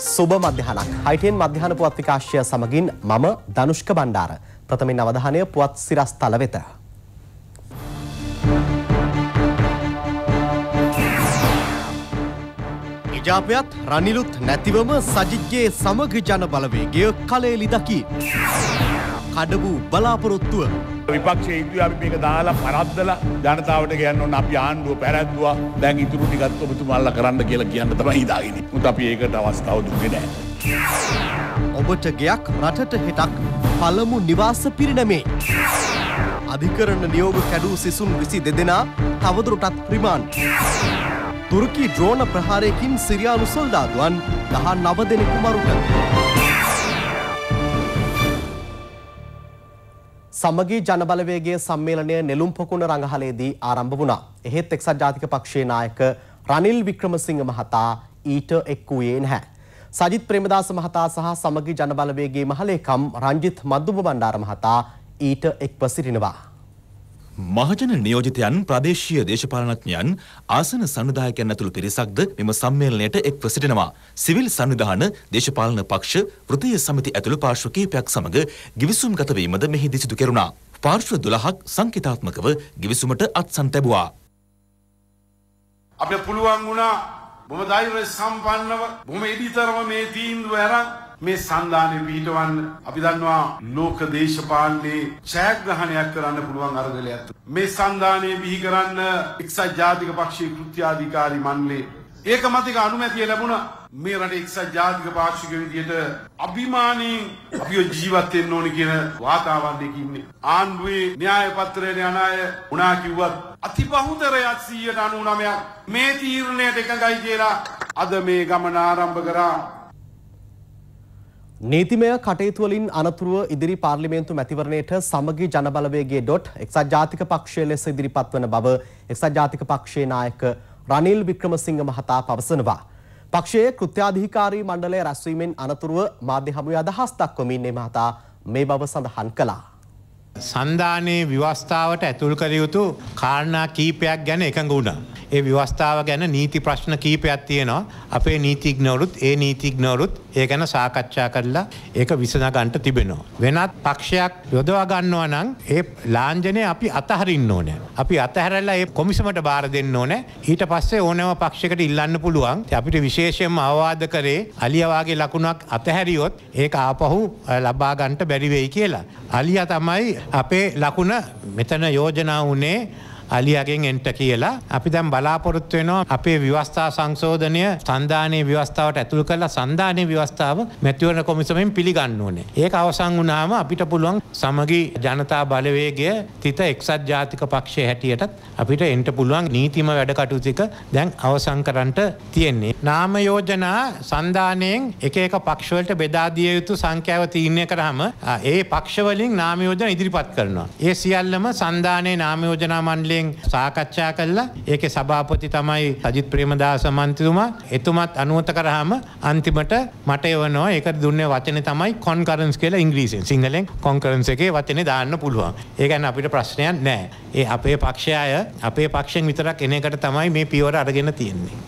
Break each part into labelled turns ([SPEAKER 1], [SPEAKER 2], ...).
[SPEAKER 1] සුබ මධ්‍යහනක් හයිටෙන් මධ්‍යහන පුවත් විකාශය සමගින් මම ධනුෂ්ක බණ්ඩාර ප්‍රථමෙන් අවධානය පුවත් සිරස් තල වෙත. ජාපයත් රනිලුත් නැතිවම
[SPEAKER 2] සජිත්ගේ සමග ජන බලවේගය කලේලි දකි. කඩ වූ බලාපොරොත්තුව. විපක්ෂ ඉන්දුව අපි මේක දාලා පරද්දලා ජනතාවට කියන්න ඔන්න අපි ආණ්ඩුව පැරැද්දවා දැන් ඉතුරු ටිකත් ඔබතුමල්ල කරන්න කියලා කියන්න තමයි හිදාගෙන මුත් අපි ඒකට අවස්ථාව දුන්නේ නෑ.
[SPEAKER 1] ඔබට ගෙයක් රටට හෙටක් පළමු නිවාස පිරිනමේ. අධිකරණ නියෝග කැඩූ සිසුන් විසි දෙදෙනා තවදුරටත් ප්‍රමාන්. තුර්කි ද්‍රෝණ ප්‍රහාරයකින් සිරියානු සොල්දාදුවන් දහන් නව දෙනෙකු මරුට. සමගී ජනබලවේගේ සම්මේලනය නෙළුම්පොකුණ රඟහලේදී ආරම්භ වුණා. එහෙත් එක්සත් ජාතික පක්ෂයේ නායක රනිල් වික්‍රමසිංහ මහතා ඊට එක් වූයේ නැහැ. සජිත් ප්‍රේමදාස මහතා සහ සමගී ජනබලවේගේ මහලේකම් රංජිත් මද්දුබ බණ්ඩාර මහතා ඊට එක්ව සිටිනවා. මහජන නියෝජිතයන් ප්‍රදේශීය දේශපාලනඥයන් ආසන සංවිධායකයන් ඇතුළු පිරිසක්ද මෙම සම්මේලනයට එක්ව සිටිනවා. සිවිල් සංවිධාන දේශපාලන පක්ෂ වෘත්තීය සමිති ඇතුළු පාර්ශ්ව කිහිපයක් සමග ගිවිසුම්ගත වීමද මෙහිදී සිදු කෙරුණා. පාර්ශ්ව 12ක් සංකේතාත්මකව ගිවිසුමට අත්සන් ලැබුවා.
[SPEAKER 3] අපිට පුළුවන් වුණා බොහොම ධෛර්ය සම්පන්නව බොහොම ඉදිතරම මේ තීන්දුව අරන් මේ සංධානය පිහිටවන්න අපි දන්නවා ලෝක දේශපාලනයේ ඡායග්‍රහණයක් කරන්න පුළුවන් අරගලයක්. මේ සංධානය බිහි කරන්න එක්සත් ජාතික පක්ෂයේ කෘත්‍යාධිකාරී මණ්ඩලය ඒක මතික අනුමැතිය ලැබුණ මේ රට එක්සත් ජාතික පාක්ෂික විදියට අභිමානී අපිව ජීවත් වෙන්න ඕනි කියන වාතාවරණයක ඉන්නේ. ආණ්ඩුවේ න්‍යාය පත්‍රයේ යන අය උනා කිව්වත් අතිබහුතරයක් 199ක් මේ තීරණයට එකඟයි කියලා අද මේ ගමන ආරම්භ කරා
[SPEAKER 1] නීතිමය කටයුතුවලින් අනතුරුව ඉදිරි පාර්ලිමේන්තු මැතිවරණයට සමගි ජනබලවේගේ ඩොට් එක්සත් ජාතික පක්ෂය ලෙස ඉදිරිපත් වන බව එක්සත් ජාතික පක්ෂයේ නායක රනිල් වික්‍රමසිංහ මහතා පවසනවා. පක්ෂයේ කෘත්‍යාධිකාරී මණ්ඩලය රැස්වීමෙන් අනතුරුව මාධ්‍ය හමුවේ අදහස් දක්වමින් මේ මහතා මේ බව සඳහන් කළා.
[SPEAKER 4] සන්ධානයේ ව්‍යවස්ථාවට ඇතුල් කළ යුතු කාරණා කීපයක් ගැන එකඟ වුණා. ඒ ව්‍යවස්ථාව ගැන නීති ප්‍රශ්න කීපයක් තියෙනවා අපේ නීතිඥවරුත් ඒ නීතිඥවරුත් ඒ ගැන සාකච්ඡා කරලා ඒක විසඳගන්ට තිබෙනවා. වෙනත් පක්ෂයක් යොදවා ගන්නවා නම් ඒ ලාංජනය අපි අතහරින්න ඕනෑ. අපි අතහැරල්ලා ඒ කොමිසමට බාර දෙන්න ඕනෑ ඊට පස්සේ ඕනෑම පක්ෂකට ඉල්ලන්න පුළුවන් අපිට විශේෂයෙන්ම අවවාද කරේ අලියවාගේ ලකුණක් අතහැරියොත් ඒක ආපහු ලබාගන්ට බැරිවෙයි කියලා. අලිය තමයි අපේ ලකුණ මෙතන යෝජනා වනේ අලියගෙන් එන්ට කියලා. අපි දැම් බලාපොරොත්තු වෙනවා අපේ ව්‍යවස්ථා සංශෝධනය සන්ධානයේ ව්‍යවස්ථාවට ඇතුළ කරලා සන්ධානය ව්‍යවස්ථාව මැතිවරණ කොමිසමෙන් පිළිගන්න ඕනේ. ඒක අවසන් වුණාම අපිට පුළුවන් සමගි ජනතා බලවේගය තිත එක්සත් ජාතික පක්ෂය හැටියටත් අපිට එන්ට පුළුවන් නීතිම වැඩකටුතික දැන් අවසං කරන්ට තියෙන්නේ. නාම යෝජනා සන්ධානයෙන් එක එක පක්ෂවලට බෙදාදිය යුතු සංඛ්‍යාව තීරණය කරහම ඒ පක්ෂවලින් නාමයෝජන ඉදිරිපත් කරනවා. ඒ සියල්ලම සන්ධානයේ නාමයෝජනා මණ්ඩලයෙන් වශයෙන් සාකච්ඡා කළා. ඒකේ සභාපති තමයි සජිත් ප්‍රේමදාස මන්ත්‍රීතුමා. එතුමත් අනුමත කරාම අන්තිමට මට එවනවා. ඒකට දුන්නේ වචනේ තමයි concurrence කියලා ඉංග්‍රීසියෙන්. සිංහලෙන් concurrence එකේ වචනේ දාන්න පුළුවන්. ඒ කියන්නේ අපිට ප්‍රශ්නයක් නැහැ. ඒ අපේ පක්ෂය අපේ පක්ෂෙන් විතරක් එන එකට තමයි මේ පියවර අරගෙන තියෙන්නේ.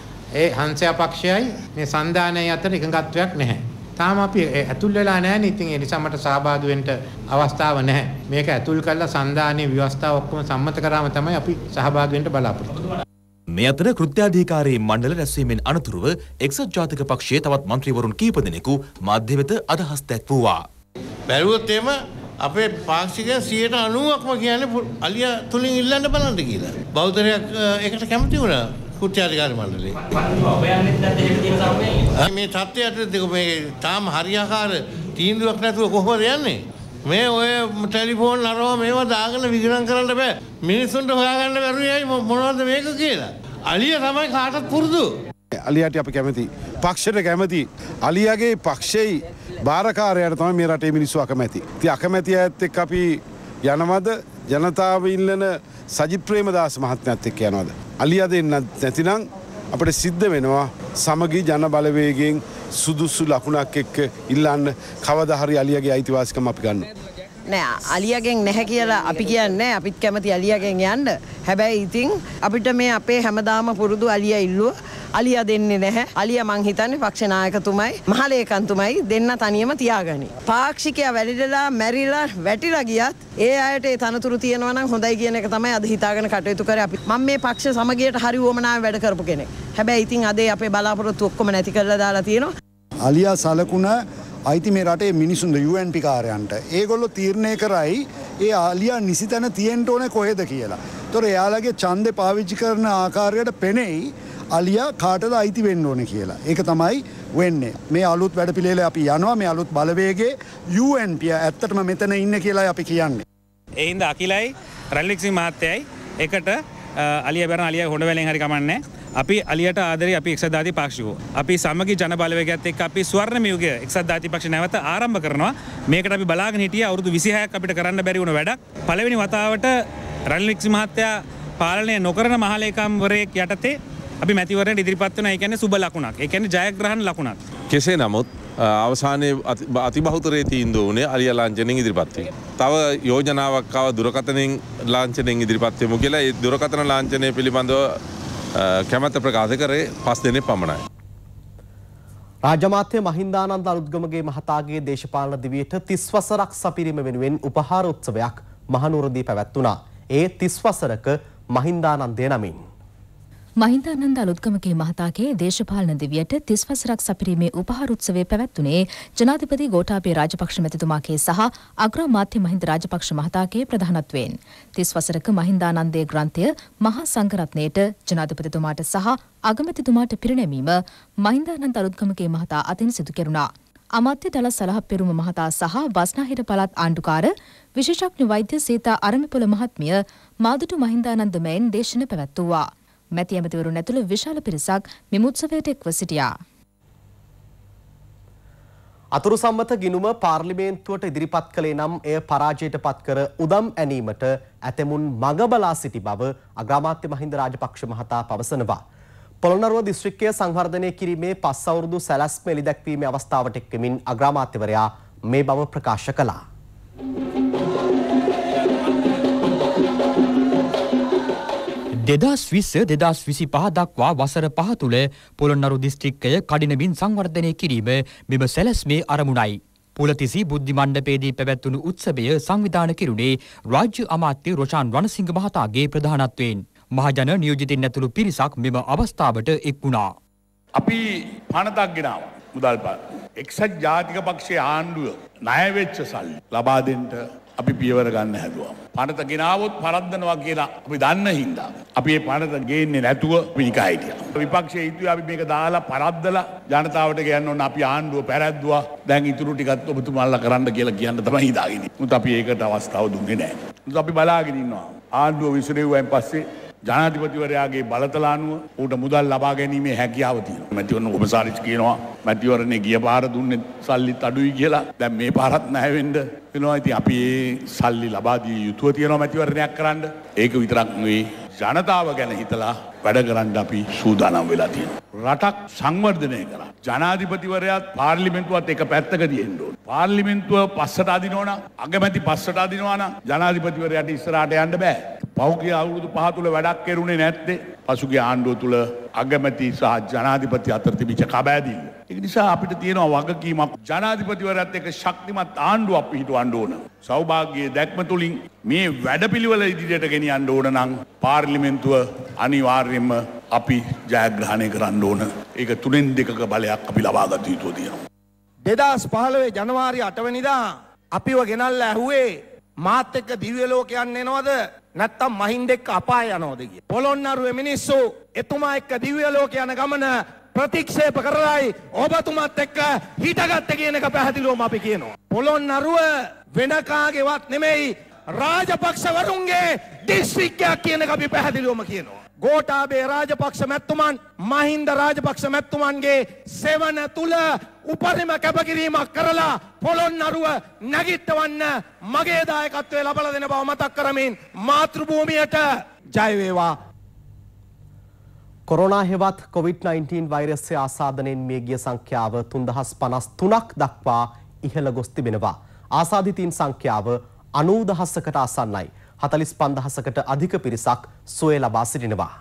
[SPEAKER 4] ඒ හන්සයා පක්ෂයයි මේ සන්ධානයයි අතර එකඟත්වයක් නැහැ. තාම අපි ඇතුල් වෙලා නැහැනේ. ඉතින් ඒ නිසා මට සහභාගී වෙන්න අවස්ථාව නැහැ. මේක ඇතුල් කරලා සන්දානයේ ව්‍යවස්ථාව ඔක්කොම සම්මත කරාම තමයි අපි සහභාගී වෙන්න බලාපොරොත්තු වෙන්නේ. මේ
[SPEAKER 1] අතර කෘත්‍යාධිකාරී මණ්ඩල රැස්වීමෙන් අනතුරුව එක්සත් ජාතික පක්ෂයේ තවත් മന്ത്രിවරුන් කීප දෙනෙකු මාධ්‍ය වෙත අදහස් දැක්වුවා.
[SPEAKER 4] බැලුවොත් එම අපේ පාක්ෂිකයන් 90%ක්ම කියන්නේ අලියා තුලින් ඉල්ලන්න බලන්න කියලා. බෞද්ධරයක් ඒකට කැමති වුණා කෘත්‍යාධිකාරී මණ්ඩලේ. ඔබ යන්නේ නැත්නම් එහෙම තියෙන සමයේ මේ තත්ත්වයට මේ තාම හරියාකාර තීන්දුවක් නැතුව කොහොමද යන්නේ? මේ ඔය ටෙලිෆෝන් අරවා මේවා දාගෙන විගණන් කරන්න බෑ. මිනිස්සුන්ට හොයාගන්න බැරුවයි මොනවද මේක කියලා. අලිය තමයි කාටත් පුරුදු.
[SPEAKER 3] අලියට අපි කැමති. පක්ෂයට කැමති. අලියගේ පක්ෂෙයි භාරකාරයට තමයි මේ රටේ මිනිස්සු අකමැති. ඉතින් අකමැති අයත් එක්ක අපි යනවද ජනතාව ඉල්ලන සජිත් ප්‍රේමදාස මහත්මයාත් එක්ක යනවද? අලිය දෙන්න නැතිනම් අපට සිද්ධ වෙනවා සමගී ජන බලවේගෙන් සුදුසු ලකුණක් එක්ක ඉල්ලන්න කවදහරි අලියගේ අයිතිවාසිකම අපි ගන්න.
[SPEAKER 5] නෑ
[SPEAKER 1] අලියගෙන් නැහැ කියලා අපි කියන්න අපිත් කැමති අලියගෙන් යන්න හැබැයි ඉතිං අපිට මේ අපේ හැමදාම පුරුදු අලිය ඉල්ලුව අලිය දෙන්නේ නැහැ අලිය මං හිතන්නේ පක්ෂනායකතුමයි මහලේකන්තුමයි දෙන්න තනියම තියාගනි. පාක්ෂිකයා වැඩිඩලා මැරිලා වැටිලා ගියත් ඒ අයට තනතුර තියෙනවන හොඳයි කියන එක තමයි අද හිතාගෙන කටයුතු කර අපි මම මේ පක්ෂ සමගයට හරි ුවමනාව වැඩ කරපු කෙනෙක් හැබැයි ඉතින් අදේ අපේ බලාපොරොත්තු ඔක්කොම නැති කරලා දාලා තියෙනවා.
[SPEAKER 2] අලියා සලකුණ අයිති මේ රටේ මිනිසුන්ද යුවන් පිකාරයන්ට ඒගොල්ලො තීරණය කරයි ඒ ආලියා නිසි තැන තියෙන්ට ඕන කොහෙද කියලා. තොර එයාලගේ චන්ද පාවිච්චි කරන ආකාරයට පෙනෙයි අලියා කාටද අයිති වෙන්න ඕන කියලා. ඒක තමයි වෙන්නේ. මේ අලුත් වැඩපිළිවෙල අපි යනවා මේ අලුත් බලවේගේ UNP ඇත්තටම මෙතන ඉන්න කියලා අපි කියන්නේ.
[SPEAKER 4] එහින්ද අකිලයි රැල්ලික්සි මහත්තයයි එකට අලිය බැන අලිය හොඩ වැලෙන් හරි කමන්නේ. අපි අලියට ආදර අපි එක්සධාති පක්ෂකෝ. අපි සමග ජනබලවගත් එක් අපි ස්වර්ණ මියග එක්සධාති පක්ෂ නැවත ආරම්භ කරනවා මේකට අපි බලාග හිටිය අවුදු විසිහයක් අපිට කරන්න බැරිවුණ වැඩක් පලවෙනි වතාවට රැල්ලික්සි මහත්තයා පාලනය නොකරන මහලේකම්වරයෙක් යටතේ අපි මැතිවරට ඉදිරිපත් වන එකන සුබ ලකුණක් එකන ජයග්‍රහන් ලකුණක්.
[SPEAKER 3] කෙසේ නමුත් අවසානයේ අතිබහතරේ තීන්දු වනේ අලිය ලාංචනින් ඉදිරිපත්වේ. තව යෝජනාවක්කාව දුරකතනින් ලාංචනෙන් ඉදිරිපත්වයමු කියලා දුරකතන ලාංචනය පිළිබඳව කැමත ප්‍රකාශ කරේ පස් දෙනෙ පමණයි.
[SPEAKER 1] රාජමාත්‍ය මහින්දානන්ද අලුද්ගමගේ මහතාගේ දේශපාලන දිවියට තිස්වසරක් සපිරිම වෙනුවෙන් උපහාර උත්සවයක් මහනුරදී පැවැත්වනා. ඒ තිස්වසරක මහින්දානන්දය නමින්.
[SPEAKER 5] මහින්දානන්ද අලුත්ගමගේ මහතාගේ දේශපාලන දිවියට තිස් වසරක් සපිරීමේ උපහාරොත්සවය පැවැත්වුණේ ජනාධිපති ගෝඨාභය රාජපක්ෂ මැතිතුමාගේ සහ අග්‍රාමාත්‍ය මහින්ද රාජපක්ෂ මහතාගේ ප්‍රධානත්වයෙන් තිස් වසරක මහින්දානන්දේ ග්‍රන්ථය මහා සංඝරත්නයට ජනාධිපතිතුමාට සහ අගමැතිතුමාට පිරිනැමීම මහින්දානන්ද අලුත්ගමගේ මහතා අතින් සිදු කෙරුණා. අමාත්‍ය දළ සලහ පෙරුම මහතා සහ බස්නාහිර පළත් ආණ්ඩුකාර විශේෂඥ වෛද්‍ය සීතා අරමිපොළ මහත්මිය මාදුටු මහින්දානන්ද මෙන් දේශන පැවැත්වුවා. මැති ඇමතිවරුන් ඇතුළු විශාල පිරිසක් මෙම උත්සවයට එක්ව සිටියා.
[SPEAKER 1] අතුරු සම්මත ගිනුම පාර්ලිමේන්තුවට ඉදිරිපත් කළේ නම් එය පරාජයට පත්කර උදම් ඇනීමට ඇතැමුන් මඟබලා සිටි බව අග්‍රාමාත්‍ය මහින්ද රාජපක්ෂ මහතා පවසනවා. පොළොනරුව දිස්ත්‍රික්කය සංවර්ධනය කිරීමේ පස් අවුරුදු සැලැස්ම එළිදැක්වීමේ අවස්ථාවට එක්වමින් අග්‍රාමාත්‍යවරයා මේ බව ප්‍රකාශ කළා. දෙදස් විස්ස දෙදස් විසි පහ දක්වා වසර පහ තුළ පොළොන්නරු දිස්ත්‍රික්කය කඩිනමින් සංවර්ධනය කිරීම මෙම සැලැස්මේ අරමුණයි. පුලතිසි බුද්ධිමණ්ඩපේදී පැවැත්වුණු උත්සවය සංවිධාන කිරුණේ රාජ්‍ය අමාත්‍ය රොෂාන් වනසිංහ මහතාගේ ප්‍රධානත්වයෙන්. මහජන නියෝජිතින් ඇතුළු
[SPEAKER 2] පිරිසක් මෙම අවස්ථාවට එක් වුණා. අපි පනතක් ගෙනාව මුදල්පත්. එක්සත් ජාතික පක්ෂේ ආණ්ඩුව ණයවෙච්ච සල්ලි ලබා දෙන්ට අපි පියවර ගන්න හැදුවම්. පනත ගෙනාවොත් පරද්දනවා කියලා අපි දන්න හින්දා. අපි ඒ පනත ගේන්නේ නැතුව පිනිකාහිටිය. විපක්ෂය ඉතුව අපි මේක දාලා පරද්දල ජනතාවට ගන්න ඔන්න අපි ආණ්ඩුව පැරැද්දවා දැන් ඉතුරු ටිකත් ඔබතුමල්ල කරන්න කියලා කියන්න තම හිදාගෙන. මුත් අපි ඒකට අවස්ථාව දුන්නේ නෑ. අපි බලාගෙනන්නවා ආණ්ඩුව විසරෙව්ුවෙන් පස්සේ ජනාධිපතිවරයාගේ බලතලානුව ඌට මුදල් ලබා ගැනීමේ හැකියාව තියෙනවා. මැතිවරණ කොමසාරිච් කියනවා මැතිවරණේ ගිය පාර දුන්නේ සල්ලිත් අඩුයි කියලා. දැන් මේ පාරත් නැහැ වෙන්න වෙනවා. ඉතින් අපි ඒ සල්ලි ලබා දිය යුතුව තියෙනවා මැතිවරණයක් කරන්න. ඒක විතරක් නෙවෙයි ජනතාව ගැන හිතලා වැඩ කරන්න අපි සූදානම් වෙලා තියෙනවා. රටක් සංවර්ධනය කරා. ජනාධිපතිවරයාත් පාර්ලිමෙන්තුවත් එක පැත්තක තියෙන්න ඕන. පාර්ලිමෙන්තුව පස්සට අදිනවනම් අගමැති පස්සට අදිනවනම් ජනාධිපතිවරයාට ඉස්සරහට යන්න බෑ. පෞගේ අවුරුදු පහතුළ වැඩක් කෙරුණේ නැත්තේ පසුගේ ආණ්ඩුව තුළ අගමැති සහ ජනාධිපති අතර තිබිච කබෑදිල්ල. ඒ නිසා අපිට තියෙනවා වගකීමක් ජනාධිපතිවරත් එක ශක්තිමත් ආණ්ඩුව අප හිටු අන්ඩ ඕන. සෞභාගයේ දැක්ම තුළින් මේ වැඩපිළිවෙල ඉදිරියට ගෙන අන්ඩ ඕන නං පාර්ලිමෙන්තුව අනිවාර්යෙන්ම අපි ජයග්‍රහණය කරන්න ඕන ඒක තුනෙන් දෙකක බලයක් අපි ලබාගත යුතුව තියෙනවා.
[SPEAKER 4] දෙදස් පහළවේ ජනවාරි අටවනිදා අපිව ගෙනල්ල ඇහුවේ මාත් එක්ක දිව්‍යලෝකයන් එනවද නැත්තම් මහින්ද එක්ක අපාය යනවද කිය. පොළොන්නරුවේ මිනිස්සු එතුමා එක්ක දිව්‍ය ලෝක යන ගමන ප්‍රතික්ෂේප කරලායි ඔබතුමත් එක්ක හිටගත්තේ කියන එක පැහැදිලිවම අපි කියනවා. පොළොන්නරුව වෙන කාගේවත් නෙමෙයි රාජපක්ෂවරුන්ගේ දිස්ත්‍රික්කයක් කියන එක අපි පැහැදිලිවම කියනවා. ගෝටාබේ රාජපක්ෂ මැත්තුමන් මහින්ද රාජපක්ෂ මැත්තුමන්ගේ සෙවන තුළ උපරිම කැපකිරීමක් කරලා පොළොන් අරුව නැගිට්ටවන්න මගේ දායකත්වය ලබල දෙන බව මතක් කරමින් මාතෘභූමියට ජයවේවා.
[SPEAKER 1] කොරනා හෙවත් COොVID-19 වෛරස්ය ආසාධනයෙන් මේගිය සංඛ්‍යාව තුන්දහස් පනස් තුනක් දක්වා ඉහළ ගොස් තිබෙනවා. ආසාධිතීන් සංඛ්‍යාව අනූදහස්සකට අසන්නයි. හතලිස් පන්දහසකට අධික පිරිසක් සුවය ලබා සිටිනවා.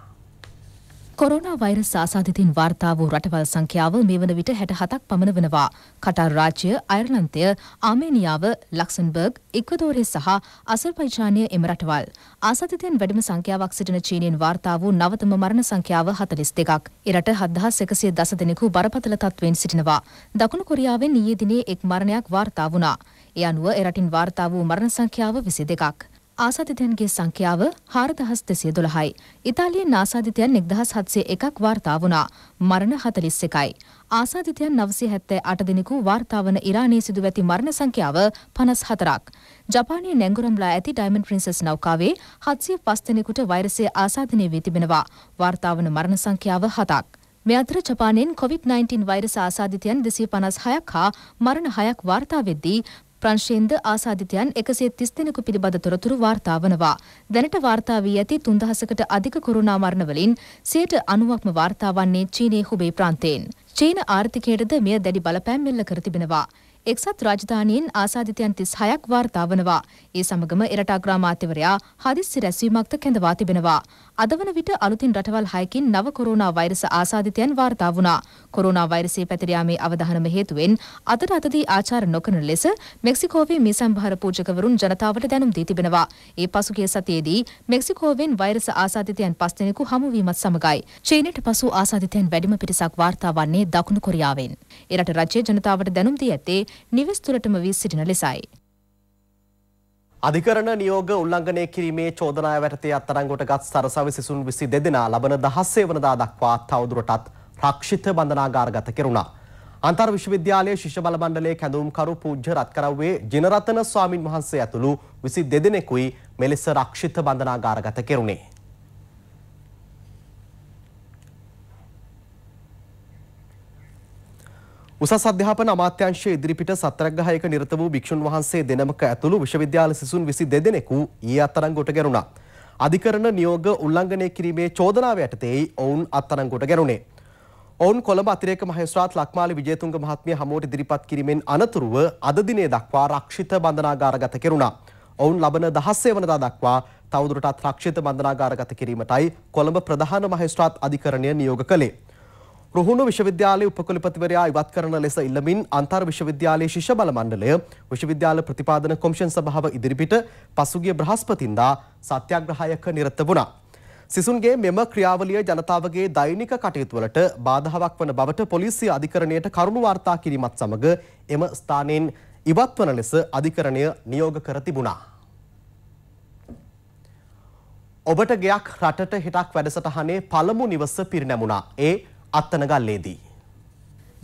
[SPEAKER 5] කොරෝනා වෛරස් ආසාධිතින් වාර්තා වූ රටවල් සංඛ්‍යාව මේ වන විට හැට හතක් පමණ වනවා. කටාර් රාජ්‍ය, අයර්ලන්තය, ආමේනියාව, ලක්සන්බර්ග්, ඉක්වදෝරේ සහ අසර්පයිජානය එම රටවල්. ආසාධිතයන් වැඩිම සංඛ්‍යාවක් සිටින චීනයෙන් වාර්තා වූ නවතම මරණ සංඛ්‍යාව හතලිස් දෙකක්. එරට හත්දහස් එකසිය දස දෙනෙකු බරපතල තත්වෙන් සිටිනවා. දකුණු කොරියාවෙන් ඊයේ දිනේ එක් මරණයක් වාර්තා වුණා. ඒ අනුව එරටින් වාර්තා වූ මරණ සංඛ්‍යාව විසි දෙකක්. ආසාධිතයන්ගේ සංඛ්‍යාව 4212යි. ඉතාලියෙන් ආසාධිතයන් 1701ක් වාර්තා වුණා. මරණ 41යි. ආසාධිතයන් 978 දිනකු වාර්තා වන ඉරානයේ සිදු ඇති මරණ සංඛ්‍යාව 54ක්. ජපානයේ නැංගුරම්ලා ඇති ඩයිමන්ඩ් ප්‍රින්සස් නෞකාවේ 705 දිනෙකට වෛරසය ආසාදනය වී තිබෙනවා. වාර්තා වන මරණ සංඛ්‍යාව 7ක්. මේ අතර ජපානයෙන් COVID-19 වෛරස ආසාධිතයන් 256ක් හා මරණ 6ක් වාර්තා වෙද්දී ප්‍රංශයෙන්ද ආසාධිතයන් එකසේ තිස් දෙනෙකු පිළිබඳ තොරතුරු වාර්තා වනවා. දැනට වාර්තා වී ඇති තුන්දහසකට අධික කොරුණා මරණවලින් සියයට අනුවක්ම වාර්තා වන්නේ චීනයේ හුබේ ප්‍රාන්තයෙන්. චීන ආර්ථිකයටද මෙය දැඩි බලපෑම් මෙල්ල කර තිබෙනවා. එක්සත් රාජධානීන් ආසාධිතයන් 36ක් වාර්තා වනවා. ඒ සමගම එරට අග්‍රාමාත්‍යවරයා හදිස්සි රැස්වීමක්ද කැඳවා තිබෙනවා. අද වන විට අලුතින් රටවල් 6කින් නව කොරෝනා වෛරස ආසාධිතයන් වාර්තා වුණා. කොරෝනා වෛරසයේ පැතිර යාමේ අවධානම හේතුවෙන් අද රටදී ආචාර නොකරන ලෙස මෙක්සිකෝවේ මේ සම්භාර පූජකවරුන් ජනතාවට දැනුම් දී තිබෙනවා. ඒ පසුගිය සතියේදී මෙක්සිකෝවෙන් වෛරස ආසාධිතයන් 5 දෙනෙකු හමු වීමත් සමගයි චීනයට පසු ආසාධිතයන් වැඩිම පිරිසක් වාර්තා වන්නේ දකුණු කොරියාවෙන්. එරට රජයේ ජනතාවට දැනුම් දී ඇත්තේ නිවෙස් තුළටම වී සිටින ලෙසයි.
[SPEAKER 1] අධිකරණ නියෝග උල්ලංඝනය කිරීමේ චෝදනා වැටතේ අත්තරංගොට ගත් සරසවි සිසුන් විසි දෙදෙනා ලබන දහස්සේ වනදා දක්වා තවදුරටත් රක්ෂිත බඳනාගාරගත කෙරුණා. අන්තර් විශ්වවිද්‍යාලයේ ශිෂ්‍ය බල මණ්ඩලයේ කැඳවුම්කරු පූජ්‍ය රත්කරව්වේ ජිනරතන ස්වාමින් වහන්සේ ඇතුළු විසි දෙදෙනෙකුයි මෙලෙස රක්ෂිත බඳනාගාරගත කෙරුණේ. උසස් අධ්‍යාපන අමාත්‍යංශයේ ඉදිරිපිට සතරග්ගහයක නිරත වූ භික්ෂුන් වහන්සේ දෙනමක ඇතුළු විශ්වවිද්‍යාල සිසුන් 22 දෙනෙකු ඊයේ අත්අඩංගුවට ගැනුණා. අධිකරණ නියෝග උල්ලංඝනය කිරීමේ චෝදනාව යටතේ ඔවුන් අත්අඩංගුවට ගැනුණේ. ඔවුන් කොළඹ අතිරේක මහේස්ත්‍රාත් ලක්මාලි විජේතුංග මහත්මිය හමුවට ඉදිරිපත් කිරීමෙන් අනතුරුව අද දිනේ දක්වා රක්ෂිත බන්ධනාගාරගත කෙරුණා. ඔවුන් ලබන 16 වනදා දක්වා තවදුරටත් රක්ෂිත බන්ධනාගාරගත කිරීමටයි කොළඹ ප්‍රධාන මහේස්ත්‍රාත් අධිකරණය නියෝග කළේ. රුහුණු විශ්වවිද්‍යාලයේ උපකුලපතිවරයා ඉවත් කරන ලෙස ඉල්ලමින් අන්තර් විශ්වවිද්‍යාලයේ ශිෂ්‍ය බල මණ්ඩලය විශ්වවිද්‍යාල ප්‍රතිපාදන කොමිෂන් සභාව ඉදිරිපිට පසුගිය බ්‍රහස්පතින්දා සත්‍යාග්‍රහයක නිරත වුණා. සිසුන්ගේ මෙම ක්‍රියාවලිය ජනතාවගේ දෛනික කටයුතුවලට බාධාවක් වන බවට පොලිසිය අධිකරණයට කරුණු වාර්තා කිරීමත් සමග එම ස්ථානයෙන් ඉවත් වන ලෙස අධිකරණය නියෝග කර තිබුණා. ඔබට ගයක් රටට හිටක් වැඩසටහනේ පළමු නිවස පිරිනැමුණා. ඒ अतनगा ले लेदी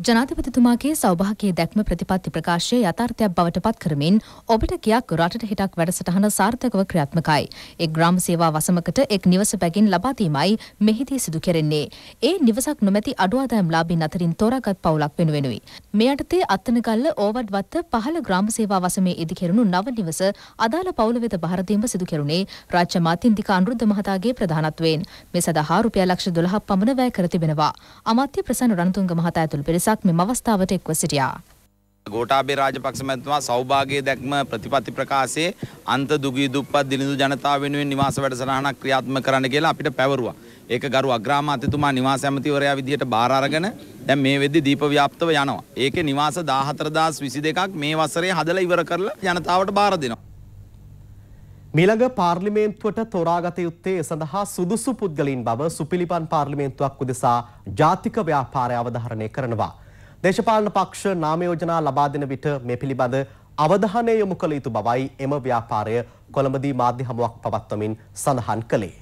[SPEAKER 5] ජනාධිපතිතුමාගේ සෞභාගයේ දැක්ම ප්‍රතිපත්ති ප්‍රකාශය යථාර්ථයක් බවට පත් කරමින් ඔබට කියක් රටට හිටක් වැඩසටහන සාර්ථකව ක්‍රියාත්මකයි. එක් ග්‍රාම සේවා වසමකට එක් නිවස බැගින් ලබා දීමයි මෙහිදී සිදු කෙරෙන්නේ. ඒ නිවසක් නොමැති අඩු ආදායම් ලාභීන් අතරින් තෝරාගත් පවුලක් වෙනුවෙනුයි. මේ යටතේ අත්තනගල්ල ඕවඩ් වත්ත පහළ ග්‍රාම සේවා වසමේ ඉදිකෙරුණු නව නිවස අදාළ පවුල වෙත බහර දීම සිදු කෙරුණේ රාජ්‍ය මාත්‍යන්තික අනුරුද්ධ මහතාගේ ප්‍රධානත්වයෙන්. මේ සඳහා රුපියල් ලක්ෂ 12ක් පමණ වැය කර තිබෙනවා. අමාත්‍ය ප්‍රසන්න රණතුංග මහතා ඇතුළු පිරිස පිරිසක් මෙම අවස්ථාවට එක්ව සිටියා.
[SPEAKER 1] ගෝටාබේ රාජපක්ෂ මැතිතුමා සෞභාගයේ දැක්ම ප්‍රතිපත්ති ප්‍රකාශයේ අන්ත දුගී දුප්පත් දිලිඳු ජනතාව වෙනුවෙන් නිවාස වැඩසටහනක් ක්‍රියාත්මක කරන්න කියලා අපිට පැවරුවා. ඒක ගරු අග්‍රාමාත්‍යතුමා නිවාස ඇමතිවරයා විදිහට බාර අරගෙන දැන් මේ වෙද්දි දීප ව්‍යාප්තව යනවා. ඒකේ නිවාස 14022ක් මේ වසරේ හදලා ඉවර කරලා ජනතාවට බාර දෙනවා. මීළඟ පාර්ලිමේන්තුවට තෝරාගත යුත්තේ සඳහා සුදුසු පුද්ගලින් බව සුපිලිපන් පාර්ලිමේන්තුවක් උදෙසා ජාතික ව්‍යාපාරය අවධාරණය කරනවා. දේශපාලන පක්ෂ නාමයෝජනා ලබා දෙන විට මේ පිළිබඳ අවධානය යොමු කළ යුතු බවයි එම ව්‍යාපාරය කොළඹදී මාධ්‍ය හමුවක් පවත්වමින් සඳහන් කළේ.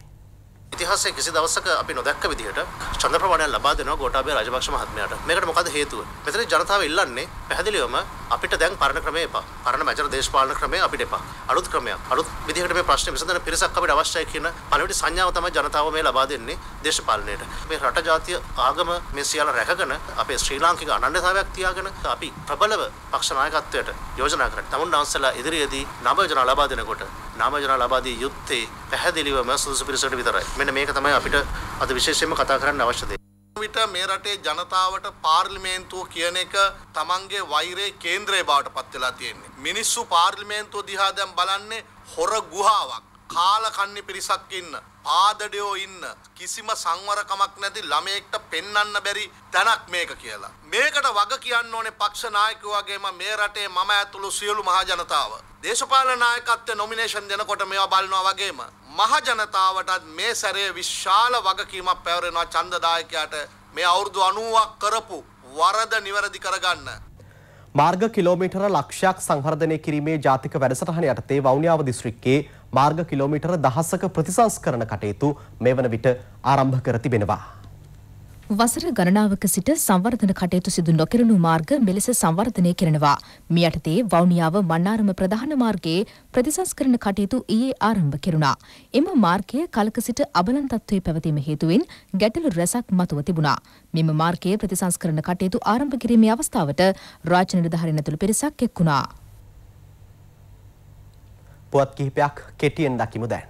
[SPEAKER 4] ඉතිහාසයේ කිසි දවසක අපි නොදැක්ක විදිහට චන්ද්‍ර ප්‍රමාණයක් ලබා දෙනවා ගෝඨාභය රාජපක්ෂ මහත්මයාට. මේකට මොකද හේතුව? මෙතන ජනතාව ඉල්ලන්නේ පැහැදිලිවම අපිට දැන් පරණ ක්‍රමය එපා. පරණ මැජර දේශපාලන ක්‍රමය අපිට එපා. අලුත් ක්‍රමයක්. අලුත් විදිහට මේ ප්‍රශ්නේ විසඳන පිරිසක් අපිට අවශ්‍යයි කියන පළවෙනි සංඥාව තමයි ජනතාව මේ ලබා දෙන්නේ දේශපාලනයට. මේ රට ජාතිය ආගම මේ සියල්ල රැකගෙන අපේ ශ්‍රී ලාංකික අනන්‍යතාවයක් තියාගෙන අපි ප්‍රබලව පක්ෂ නායකත්වයට යෝජනා කරන්නේ. තමුන් නාන්සලා ඉදිරියේදී නව යෝජනා ලබා දෙනකොට නාමජරා ලබා දී යුත්තේ පැහැදිලිවම සුදුසු පිරිසකට විතරයි. මෙන්න මේක තමයි අපිට අද විශේෂයෙන්ම
[SPEAKER 1] කතා කරන්න අවශ්‍ය දේ. විට මේ රටේ ජනතාවට පාර්ලිමේන්තුව කියන එක තමන්ගේ වෛරයේ කේන්ද්‍රය බවට පත් වෙලා තියෙන්නේ. මිනිස්සු පාර්ලිමේන්තුව දිහා දැන් බලන්නේ හොර ගුහාවක්. කාලකන්නේ පිරිසක් ඉන්න පාදඩයෝ ඉන්න කිසිම සංවරකමක් නැති ළමයෙක්ට පෙන්වන්න බැරි තැනක් මේක කියලා. මේකට වග කියන්න ඕනේ පක්ෂ නායකයෝ වගේම මේ රටේ මම ඇතුළු සියලු මහජනතාව. දේශපාලන නායකත්වයේ නොමිනේෂන් දෙනකොට මේවා බලනවා වගේම මහජනතාවටත් මේ සැරේ විශාල වගකීමක් පැවරෙනවා ඡන්දදායකයාට මේ අවුරුදු 90ක් කරපු වරද නිවැරදි කරගන්න. මාර්ග කිලෝමීටර ලක්ෂයක් සංවර්ධනය කිරීමේ ජාතික වැඩසටහන යටතේ වවුනියාව දිස්ත්‍රික්කයේ මාර්ග කිලෝමීටර දහසක ප්‍රතිසංස්කරණ කටයුතු මෙවන විට ආරම්භ කර තිබෙනවා.
[SPEAKER 5] වසර ගණනාවක සිට සංවර්ධන කටයුතු සිදු නොකරනු මාර්ග මෙලෙස සංවර්ධනය කරනවා. මේ යටතේ වවුනියාව මන්නාරම ප්‍රධාන මාර්ගයේ ප්‍රතිසංස්කරණ කටයුතු ඊයේ ආරම්භ කෙරුණා. එම මාර්ගය කලක සිට අබලන් තත්ත්වයේ පැවතීම හේතුවෙන් ගැටලු රැසක් මතුව තිබුණා. මෙම මාර්ගයේ ප්‍රතිසංස්කරණ කටයුතු ආරම්භ කිරීමේ අවස්ථාවට රාජ්‍ය නිලධාරීන් ඇතුළු පිරිසක් එක් වුණා.
[SPEAKER 1] පුවත් කිහිපයක් කෙටියෙන් දකිමු දැන්.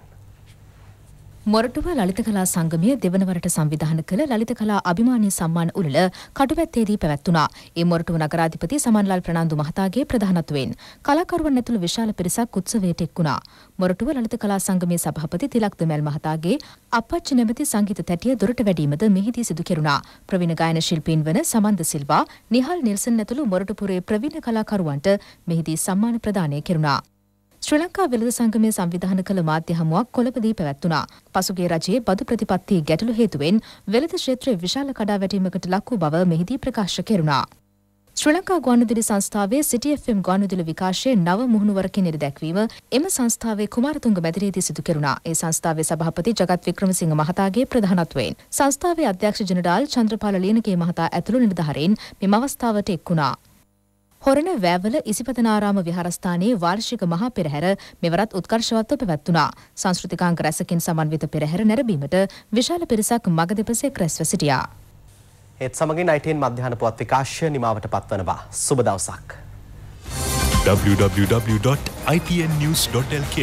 [SPEAKER 5] මොරටුව ලලිත කලා සංගමය දෙවනවරට සංවිධාන කළ ලලිත කලා අභිමානය සම්මාන උළල කටුපැත්තේදී පැවැත්වුණා. ඒ මොරටුව නගරාධිපති සමන්ලාල් ප්‍රනාන්දු මහතාගේ ප්‍රධානත්වයෙන් කලාකරුවන් ඇතුළු විශාල පිරිසක් උත්සවයට එක්ුණා. මොරටුව ලලිත කලා සංගමේ සභාපති තිලක් දෙමැල් මහතාගේ අපච්චි නැමැති සංගීත තැටිය දුරට වැඩීමද මෙහිදී සිදු කෙරුණා. ප්‍රවීණ ගායන ශිල්පීන් වන සමන්ද සිල්වා, නිහල් නිල්සන් ඇතුළු මොරටුපුරේ ප්‍රවීණ කලාකරුවන්ට මෙහිදී සම්මාන ප්‍රදානය කෙරුණා. ශ්‍රී ලංකා වෙළඳ සංගමය සංවිධාන කළ මාධ්‍ය හමුවක් කොළඹදී පැවැත්වුණා. පසුගිය රජයේ බදු ප්‍රතිපත්ති ගැටලු හේතුවෙන් වෙළඳ ක්ෂේත්‍රයේ විශාල කඩාවැටීමකට ලක් වූ බව මෙහිදී ප්‍රකාශ කෙරුණා. ශ්‍රී ලංකා ගුවන්විදුලි සංස්ථාවේ සිටි FM ගුවන්විදුලි විකාශයේ නව මුහුණුවරක නිරදැක්වීම එම සංස්ථාවේ කුමාරතුංග මැදිරියේදී සිදු කෙරුණා. ඒ සංස්ථාවේ සභාපති ජගත් වික්‍රමසිංහ මහතාගේ ප්‍රධානත්වයෙන් සංස්ථාවේ අධ්‍යක්ෂ ජනරාල් චන්ද්‍රපාල ලියනගේ මහතා ඇතුළු නිලධාරීන් මෙම අවස්ථාවට එක් වුණා. හොරණ වැවල ඉසිපතනාරාම විහාරස්ථානයේ වාර්ෂික මහා පෙරහැර මෙවරත් උත්කර්ෂවත්ව පැවැත්වුණා. සංස්කෘතිකාංග රැසකින් සමන්විත පෙරහැර නැරඹීමට විශාල පිරිසක් මග දෙපසේ රැස්ව සිටියා.
[SPEAKER 1] ඒත් සමගින් ITN මධ්‍යහන පුවත් විකාශය නිමාවට පත්වනවා. සුබ
[SPEAKER 5] දවසක්. www.itnnews.lk